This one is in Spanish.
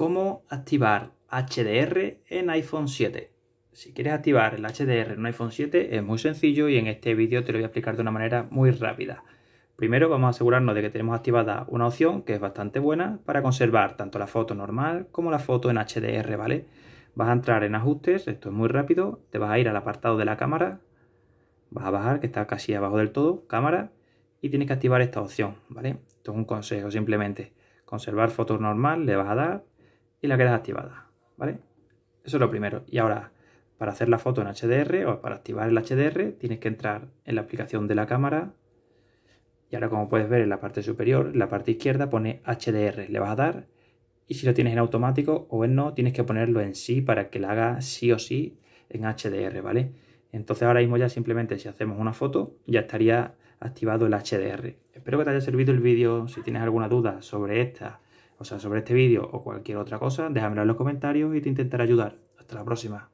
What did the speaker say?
cómo activar HDR en iPhone 7. Si quieres activar el HDR en un iPhone 7 es muy sencillo y en este vídeo te lo voy a explicar de una manera muy rápida. Primero vamos a asegurarnos de que tenemos activada una opción que es bastante buena para conservar tanto la foto normal como la foto en HDR, ¿vale? Vas a entrar en ajustes, esto es muy rápido, te vas a ir al apartado de la cámara, vas a bajar que está casi abajo del todo, cámara, y tienes que activar esta opción, ¿vale? Esto es un consejo simplemente. Conservar foto normal, le vas a dar y la quedas activada, ¿vale? Eso es lo primero. Y ahora, para hacer la foto en HDR o para activar el HDR, tienes que entrar en la aplicación de la cámara. Y ahora, como puedes ver en la parte superior, en la parte izquierda pone HDR. Le vas a dar y si lo tienes en automático o en no, tienes que ponerlo en sí para que la haga sí o sí en HDR, ¿vale? Entonces ahora mismo ya simplemente si hacemos una foto ya estaría activado el HDR. Espero que te haya servido el vídeo. Si tienes alguna duda sobre esta o sea, sobre este vídeo o cualquier otra cosa, déjamelo en los comentarios y te intentaré ayudar. Hasta la próxima.